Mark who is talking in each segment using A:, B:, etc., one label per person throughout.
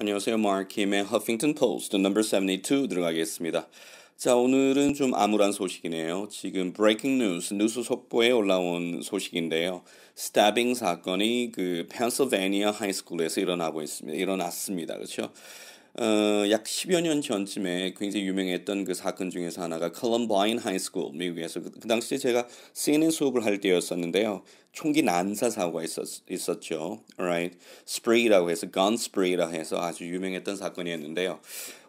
A: 안녕하세요. 마키의 허핑턴 포스트 넘버 72 들어가겠습니다. 자, 오늘은 좀 암울한 소식이네요. 지금 b r e a k i 뉴스 속보에 올라온 소식인데요. 스타빙 사건이 그 펜실베니아 하이스쿨에서 일어나고 있습니다. 일어났습니다. 그렇죠? 어, 약 10여 년 전쯤에 굉장히 유명했던 그 사건 중에서 하나가 컬럼바인 하이스쿨 미국에서 그, 그 당시에 제가 CNN 수업을 할 때였었는데요. 총기 난사 사고가 있었, 있었죠. Alright. 스프레이라고 해서 건 스프레이라 고 해서 아주 유명했던 사건이었는데요.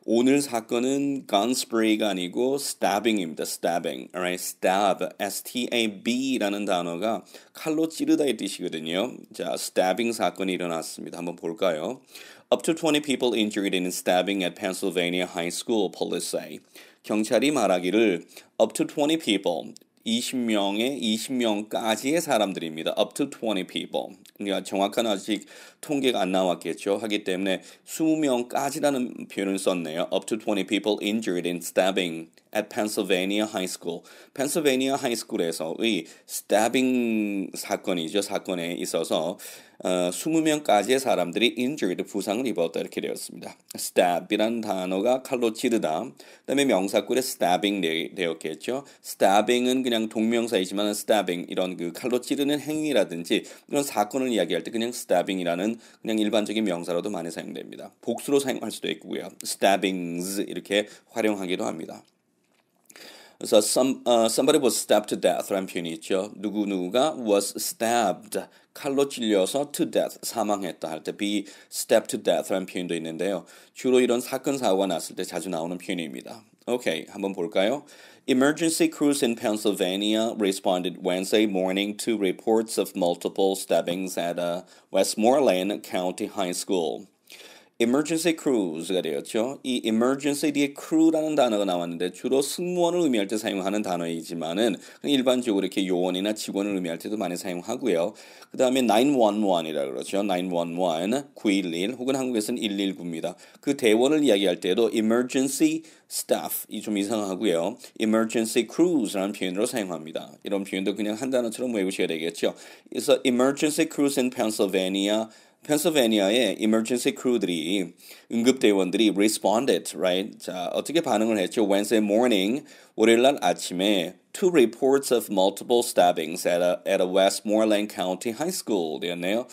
A: 오늘 사건은 gun spray가 아니고 stabbing입니다. stabbing. alright. stab. s t a b라는 단어가 칼로 찌르다의 뜻이거든요. 자, stabbing 사건이 일어났습니다. 한번 볼까요? Up to 20 people injured in stabbing at Pennsylvania High School, police say. 경찰이 말하기를 up to 20 people 20명에 20명까지의 사람들입니다. up to 20 people. 그러니까 정확한 아직 통계가 안 나왔겠죠. 하기 때문에 20명까지라는 표현을 썼네요. up to 20 people injured in stabbing at Pennsylvania High School. Pennsylvania High School에서의 stabbing 사건이죠. 사건에 있어서 어, 20명까지의 사람들이 injured, 부상을 입었다 이렇게 되었습니다. stab이라는 단어가 칼로 찌르다. 그다음에 명사구에 stabbing 되었겠죠. stabbing은 그냥 동명사이지만 stabbing 이런 그 칼로 찌르는 행위라든지 이런 사건을 이야기할 때 그냥 stabbing이라는 그냥 일반적인 명사로도 많이 사용됩니다. 복수로 사용할 수도 있고요. stabbings 이렇게 활용하기도 합니다. So some uh, somebody was stabbed to death. 라는 표현이 있죠. 누구 누구가 was stabbed 칼로 찔려서 to death 사망했다 할때 be stabbed to death death라는 표현도 있는데요. 주로 이런 사건 사고가 났을 때 자주 나오는 표현입니다. Okay, 한번 볼까요? Emergency crews in Pennsylvania responded Wednesday morning to reports of multiple stabbings at a uh, Westmoreland County high school. emergency crews가 되었죠. 이 emergency 뒤에 crew라는 단어가 나왔는데 주로 승무원을 의미할 때 사용하는 단어이지만은 일반적으로 이렇게 요원이나 직원을 의미할 때도 많이 사용하고요. 그 다음에 911이라고 그러죠. 911, 911 혹은 한국에서는 119입니다. 그 대원을 이야기할 때도 emergency staff 이좀 이상하고요. emergency crews라는 표현으로 사용합니다. 이런 표현도 그냥 한 단어처럼 외우셔야 되겠죠. 그래서 emergency crews in Pennsylvania 펜실베니아의 emergency crew들이 응급대원들이 responded, right? 자, 어떻게 반응을 했죠? Wednesday morning, 월요일 날 아침에 two reports of multiple stabbings at a, at a Westmoreland County High School 되었네요.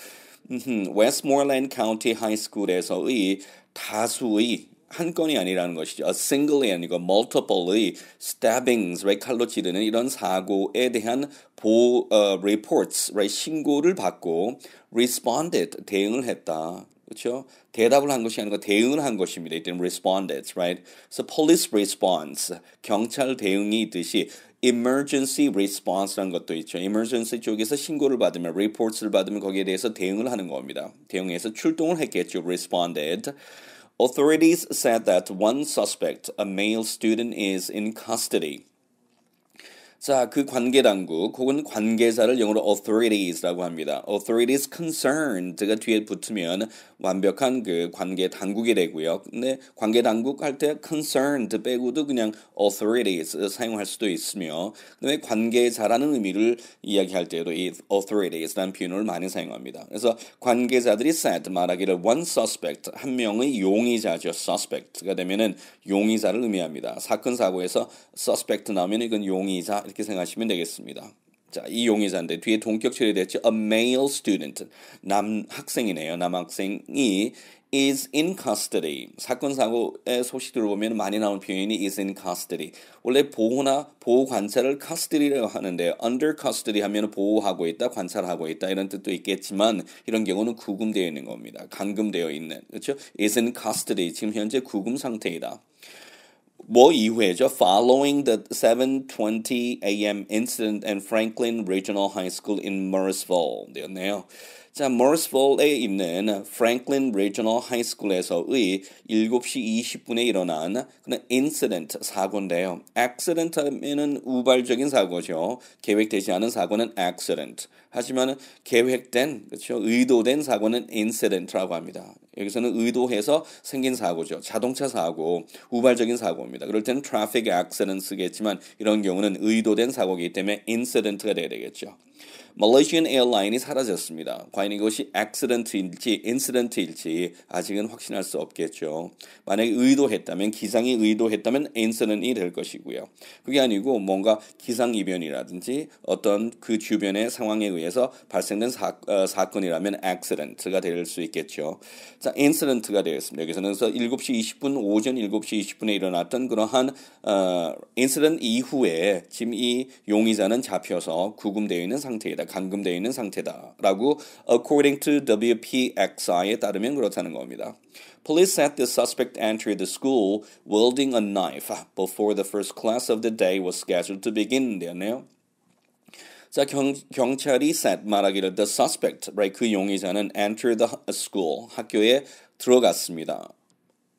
A: County High School에서의 다수의 한 건이 아니라는 것이죠. A single이 아니고 multiple의 stabbings, right? 칼로 찌르는 이런 사고에 대한 보, uh, reports, right? 신고를 받고 responded, 대응을 했다. 그렇죠? 대답을 한 것이 아니고 대응을 한 것입니다. 이때는 responded, right? So police response, 경찰 대응이 있듯이 emergency response라는 것도 있죠. emergency 쪽에서 신고를 받으면 reports를 받으면 거기에 대해서 대응을 하는 겁니다. 대응해서 출동을 했겠죠. responded. Authorities said that one suspect, a male student, is in custody. 자, 그 관계 당국 혹은 관계자를 영어로 authorities라고 합니다. authorities concerned가 뒤에 붙으면 완벽한 그 관계 당국이 되고요. 근데 관계 당국 할 때 concerned 빼고도 그냥 authorities 사용할 수도 있으며 그다음에 관계자라는 의미를 이야기할 때도 이 authorities라는 표현을 많이 사용합니다. 그래서 관계자들이 said 말하기를 one suspect 한 명의 용의자죠. suspect가 되면은 용의자를 의미합니다. 사건 사고에서 suspect 나오면 이건 용의자 이렇게 생각하시면 되겠습니다. 자, 이 용의자인데 뒤에 동격 처리됐죠. A male student, 남 학생이네요. 남학생이 is in custody. 사건 사고의 소식들을 보면 많이 나오는 표현이 is in custody. 원래 보호나 보호 관찰을 custody라고 하는데 under custody 하면 보호하고 있다, 관찰하고 있다 이런 뜻도 있겠지만 이런 경우는 구금되어 있는 겁니다. 감금되어 있는 그렇죠? is in custody 지금 현재 구금 상태이다. 我以为就 following the 7:20 a.m. incident at Franklin Regional High School in Morrisville，对不对？ 자, 머스볼에 있는 프랭클린 레지널 하이스쿨에서의 7시 20분에 일어난 그런 인시던트 사고인데요. 액시던트 하면은 우발적인 사고죠. 계획되지 않은 사고는 액시던트. 하지만 계획된, 그렇죠? 의도된 사고는 인시던트라고 합니다. 여기서는 의도해서 생긴 사고죠. 자동차 사고, 우발적인 사고입니다. 그럴 때는 트래픽 액시던트겠지만 이런 경우는 의도된 사고이기 때문에 인시던트가 되야 되겠죠. Malaysian Airline이 사라졌습니다. 과연 이것이 accident일지 incident일지 아직은 확신할 수 없겠죠. 만약 의도했다면 기상이 의도했다면 incident이 될 것이고요. 그게 아니고 뭔가 기상 이변이라든지 어떤 그 주변의 상황에 의해서 발생된 사, 어, 사건이라면 accident가 될 수 있겠죠. 자, incident가 되겠습니다. 여기서는 그래서 7시 20분 오전 7시 20분에 일어났던 그러한 어, incident 이후에 지금 이 용의자는 잡혀서 구금되어 있는 상태이다. 감금되어 있는 상태다라고 according to WPXI에 따르면 그렇다는 겁니다. Police said the suspect entered the school wielding a knife before the first class of the day was scheduled to begin. 되었네요. 자 경, 경찰이 said 말하기를 the suspect right 그 용의자는 entered the school 학교에 들어갔습니다.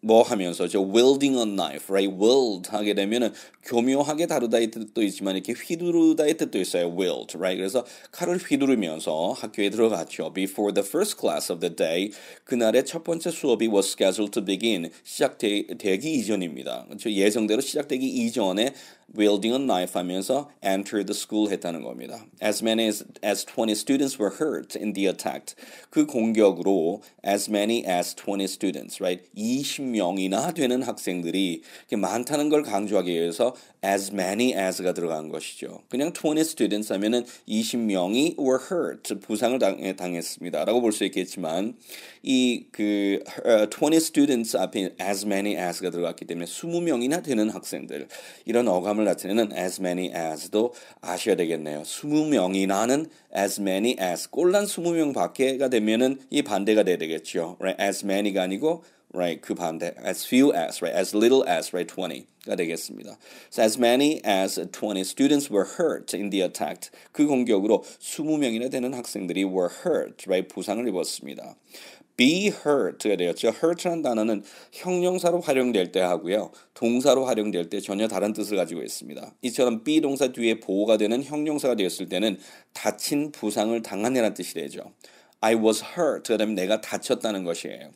A: 뭐 하면서 저 wielding a knife, right? w e l d 하게 되면은 교묘하게 다루다의 뜻도 있지만 이렇게 휘두르다의 뜻도 있어요. wield, right? 그래서 칼을 휘두르면서 학교에 들어갔죠. Before the first class of the day, 그날의 첫 번째 수업이 was scheduled to begin 시작되기 이전입니다. 예정대로 시작되기 이전에 wielding a knife 하면서 enter the school 했다는 겁니다. As many as, as 20 students were hurt in the attack. 그 공격으로 as many as 20 students, right? 20명이나 되는 학생들이 많다는 걸 강조하기 위해서 as many as가 들어간 것이죠. 그냥 20 students 하면은 20명이 were hurt, 부상을 당해, 당했습니다. 라고 볼 수 있겠지만 이그 uh, 20 students 앞에 as many as가 들어갔기 때문에 20명이나 되는 학생들 이런 어감 사람을 나타내는 as many as도 아셔야 되겠네요. 20명이나 는 as many as 꼴란 20명 밖에가 되면은 이 반대가 돼야 되겠죠. right? as many가 아니고 right 그 반대 as few as right as little as right 20 되겠습니다. So as many as 20 students were hurt in the attack. 그 공격으로 20명이나 되는 학생들이 were hurt, right? 부상을 입었습니다. be hurt가 되었죠. hurt라는 단어는 형용사로 활용될 때 하고요. 동사로 활용될 때 전혀 다른 뜻을 가지고 있습니다. 이처럼 be 동사 뒤에 보호가 되는 형용사가 되었을 때는 다친 부상을 당한이라는 뜻이 되죠. I was hurt가 되면 내가 다쳤다는 것이에요.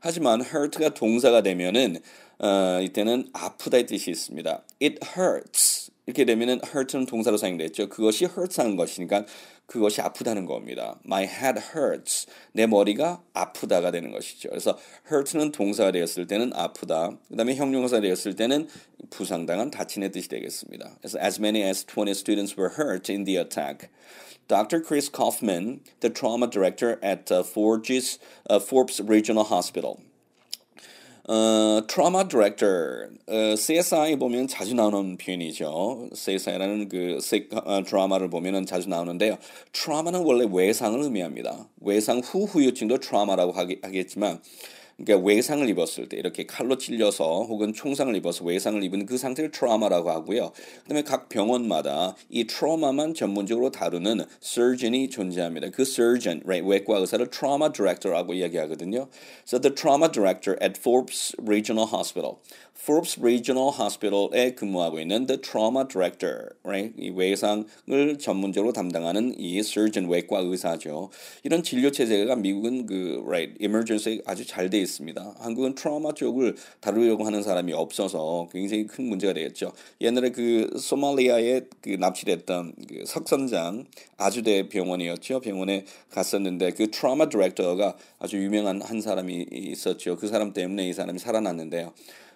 A: 하지만 hurt가 동사가 되면은 어, 이때는 아프다의 뜻이 있습니다. It hurts. 이렇게 되면은 hurt는 동사로 사용됐죠. 그것이 hurts 하는 것이니까 그것이 아프다는 겁니다. My head hurts. 내 머리가 아프다가 되는 것이죠. 그래서 hurt는 동사가 되었을 때는 아프다. 그다음에 형용사가 되었을 때는 부상당한 다친의 뜻이 되겠습니다. 그래서 as many as 20 students were hurt in the attack. Dr. Chris Kaufman, the trauma director at uh, Forbes, uh, Forbes Regional Hospital, 어, 트라마 디렉터, 어, CSI 보면 자주 나오는 표현이죠. CSI라는 그 드라마를 어, 보면 자주 나오는데요. 트라마는 원래 외상을 의미합니다. 외상 후 후유증도 트라마라고 하겠지만 그러니까 외상을 입었을 때 이렇게 칼로 찔려서 혹은 총상을 입어서 외상을 입은 그 상태를 트라우마라고 하고요. 그다음에 각 병원마다 이 트라우마만 전문적으로 다루는 surgeon이 존재합니다. 그 surgeon, right, 외과 의사를 trauma director라고 이야기하거든요. So the trauma director at Forbes Regional Hospital Forbes Regional Hospital에 근무하고 있는 The Trauma Director, right? 이 외상을 전문적으로 담당하는 이 surgeon 외과 의사죠. 이런 진료 체제가 미국은 그 right emergency 아주 잘 돼 있습니다. 한국은 트라우마 쪽을 다루려고 하는 사람이 없어서 굉장히 큰 문제가 되겠죠. 옛날에 그 소말리아에 그 납치됐던 그 석선장 아주대 병원이었죠. 병원에 갔었는데 그 트라우마 디렉터가 아주 유명한 한 사람이 있었죠. 그 사람 때문에 이 사람이 살아났는데요.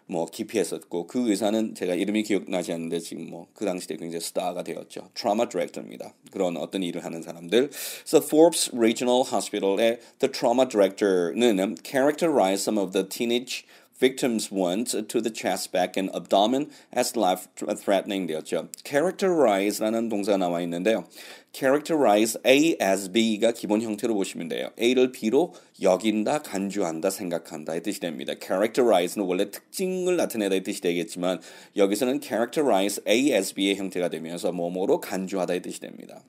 A: 뭐 기피했었고 그 의사는 제가 이름이 기억나지 않는데 지금 뭐 그 당시에 굉장히 스타가 되었죠. 트라마 디렉터입니다. 그런 어떤 일을 하는 사람들. So Forbes Regional Hospital의 the trauma director는 c h a r a c t e r i z e some of the teenage Victims went to the chest, back, and abdomen as life-threatening 되었죠. characterize라는 동사 나와 있는데요. characterize A as B가 기본 형태로 보시면 돼요. A를 B로 여긴다, 간주한다, 생각한다의 뜻이 됩니다. characterize는 원래 특징을 나타내다의 뜻이 되겠지만 여기서는 characterize A as B의 형태가 되면서 뭐뭐로 간주하다의 뜻이 됩니다.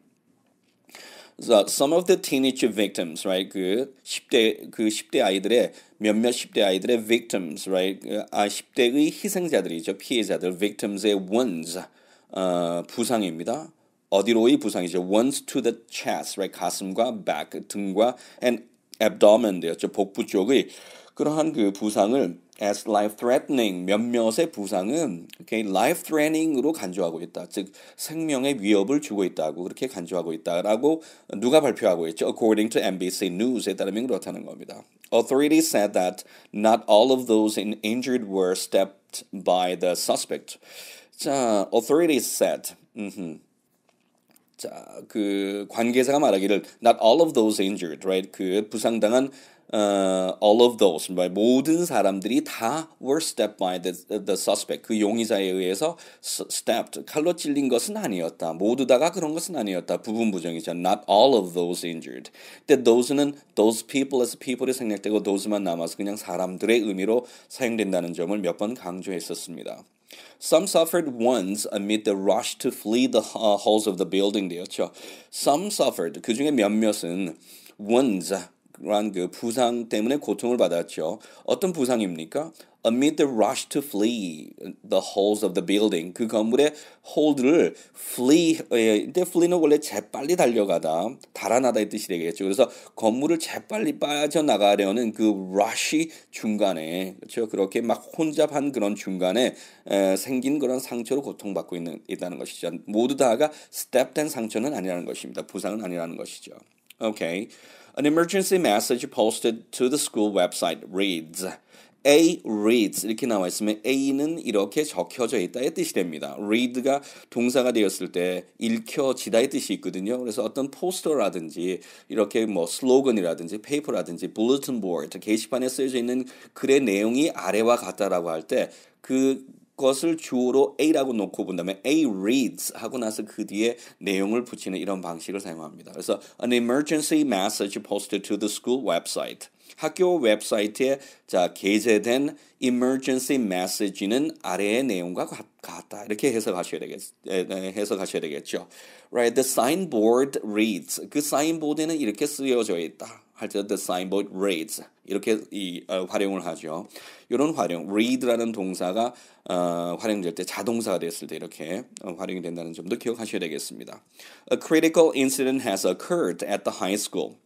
A: So, some of the teenage victims, right? 그 10대 그 10대 아이들의 몇몇 10대 아이들의 victims, right? 아, 10대의 희생자들이죠. 피해자들, victims의 wounds, 어, 부상입니다. 어디로의 부상이죠? wounds to the chest, right? 가슴과 back, 등과 and abdomen 되었죠. 복부 쪽의 그러한 그 부상을 as life threatening 몇몇의 부상은 okay, life threatening으로 간주하고 있다. 즉 생명의 위협을 주고 있다고 그렇게 간주하고 있다라고 누가 발표하고 있죠? According to NBC News에 따르면 그렇다는 겁니다. Authorities said that not all of those in injured were stepped by the suspect. 자, authorities said. 음흠. 자, 그 관계자가 말하기를 not all of those injured, right? 그 부상당한 uh, all of those, right? 모든 사람들이 다 were stabbed by the, the suspect. 그 용의자에 의해서 stabbed, 칼로 찔린 것은 아니었다. 모두 다가 그런 것은 아니었다. 부분 부정이죠. Not all of those injured. 근데 those는 those people에서 people이 생략되고 those만 남아서 그냥 사람들의 의미로 사용된다는 점을 몇 번 강조했었습니다. Some suffered once amid the rush to flee the halls of the building 되었죠. Some suffered 그 중에 몇몇은 once 그런 그 부상 때문에 고통을 받았죠. 어떤 부상입니까? amid the rush to flee the halls of the building 그 건물의 홀드를 flee 근데 예, flee는 원래 재빨리 달려가다 달아나다의 뜻이 되겠죠. 그래서 건물을 재빨리 빠져나가려는 그 r u s h 중간에 그렇죠. 그렇게 막 혼잡한 그런 중간에 에, 생긴 그런 상처로 고통받고 있는 있다는 것이죠. 모두 다가 step 된 상처는 아니라는 것입니다. 부상은 아니라는 것이죠. Okay. An emergency message posted to the school website reads A reads 이렇게 나와 있으면 A는 이렇게 적혀져 있다의 뜻이 됩니다. read가 동사가 되었을 때 읽혀지다의 뜻이 있거든요. 그래서 어떤 포스터라든지 이렇게 뭐 슬로건이라든지 페이퍼라든지 bulletin board 게시판에 쓰여져 있는 글의 내용이 아래와 같다라고 할 때그 것을 주어로 A라고 놓고 본다면 A reads 하고 나서 그 뒤에 내용을 붙이는 이런 방식을 사용합니다. 그래서 an emergency message posted to the school website. 학교 웹사이트에 자, 게재된 emergency message는 아래의 내용과 같다. 이렇게 해석하셔야 되겠 네, 해석하셔야 되겠죠. Right, the signboard reads. 그 사인보드에는 이렇게 쓰여져 있다. 할때 the signboard reads 이렇게 이 어, 활용을 하죠. 이런 활용 read라는 동사가 어, 활용될 때 자동사가 됐을 때 이렇게 어, 활용이 된다는 점도 기억하셔야 되겠습니다. A critical incident has occurred at the high school.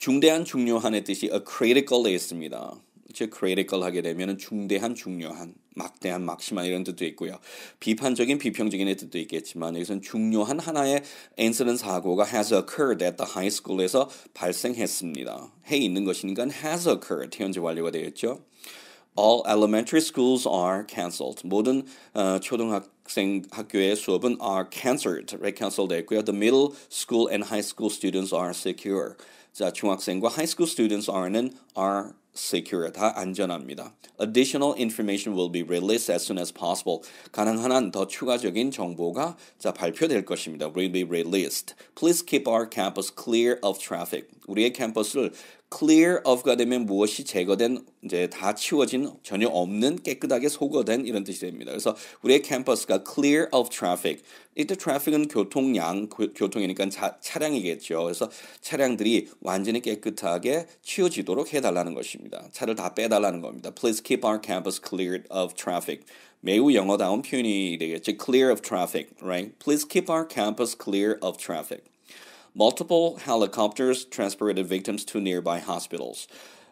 A: 중대한 중요한의 뜻이 a critical에 있습니다. 즉 critical 하게 되면 중대한 중요한 막대한 막심한 이런 뜻도 있고요. 비판적인 비평적인의 뜻도 있겠지만 여기서는 중요한 하나의 incident 사고가 has occurred at the high school에서 발생했습니다. 해 있는 것이니까 has occurred 현재 완료가 되었죠. All elementary schools are cancelled. 모든 어, 초등학생 학교의 수업은 are cancelled, right? cancelled 됐고요. The middle school and high school students are secure. 자, 중학생과 하이스쿨 students are는 are secure, 다 안전합니다. Additional information will be released as soon as possible. 가능한 한 더 추가적인 정보가 자, 발표될 것입니다. will be released. Please keep our campus clear of traffic. 우리의 캠퍼스를 clear of가 되면 무엇이 제거된 이제 다 치워진 전혀 없는 깨끗하게 소거된 이런 뜻이 됩니다. 그래서 우리의 캠퍼스가 clear of traffic. 이때 traffic은 교통량 교통이니까 차, 차량이겠죠. 그래서 차량들이 완전히 깨끗하게 치워지도록 해달라는 것입니다. 차를 다 빼달라는 겁니다. Please keep our campus cleared of traffic. 매우 영어다운 표현이 되겠죠. Clear of traffic, right? Please keep our campus clear of traffic. Multiple helicopters transported victims to nearby hospitals.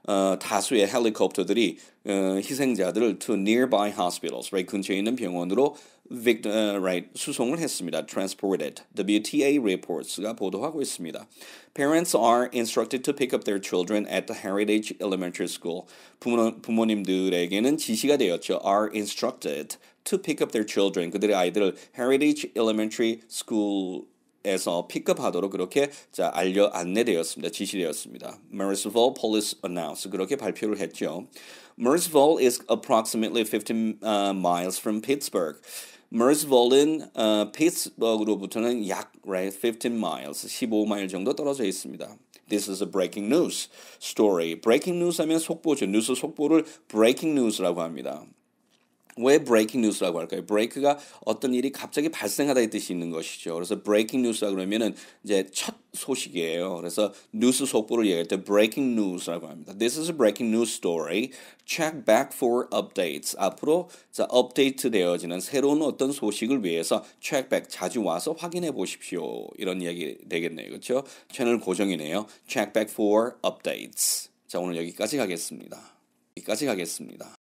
A: 어, uh, 다수의 헬리콥터들이 어, uh, 희생자들을 to nearby hospitals, right, 근처에 있는 병원으로 victim, uh, right, 수송을 했습니다. transported. WTA reports가 보도하고 있습니다. Parents are instructed to pick up their children at the Heritage Elementary School. 부모, 부모님들에게는 지시가 되었죠. are instructed to pick up their children. 그들의 아이들을 Heritage Elementary School 에서 픽업하도록 그렇게 자 알려 안내되었습니다. 지시되었습니다. Marysville Police Announce 그렇게 발표를 했죠. Marysville is approximately 15 uh, miles from Pittsburgh. Marysville은 uh, 피츠버그로부터는 약 right, 15 miles, 15마일 정도 떨어져 있습니다. This is a breaking news story. Breaking news 하면 속보죠. 뉴스 속보를 breaking news라고 합니다. 왜 breaking news라고 할까요? break가 어떤 일이 갑자기 발생하다의 뜻이 있는 것이죠. 그래서 breaking news라 그러면은 이제 첫 소식이에요. 그래서 뉴스 속보를 얘기할 때 breaking news라고 합니다. This is a breaking news story. Check back for updates. 앞으로 자 업데이트 되어지는 새로운 어떤 소식을 위해서 check back 자주 와서 확인해 보십시오. 이런 이야기 되겠네요. 그렇죠? 채널 고정이네요. Check back for updates. 자 오늘 여기까지 가겠습니다. 여기까지 가겠습니다.